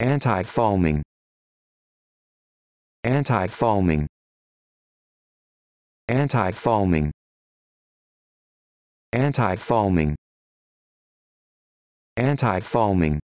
anti-foaming anti-foaming anti-foaming anti-foaming anti-foaming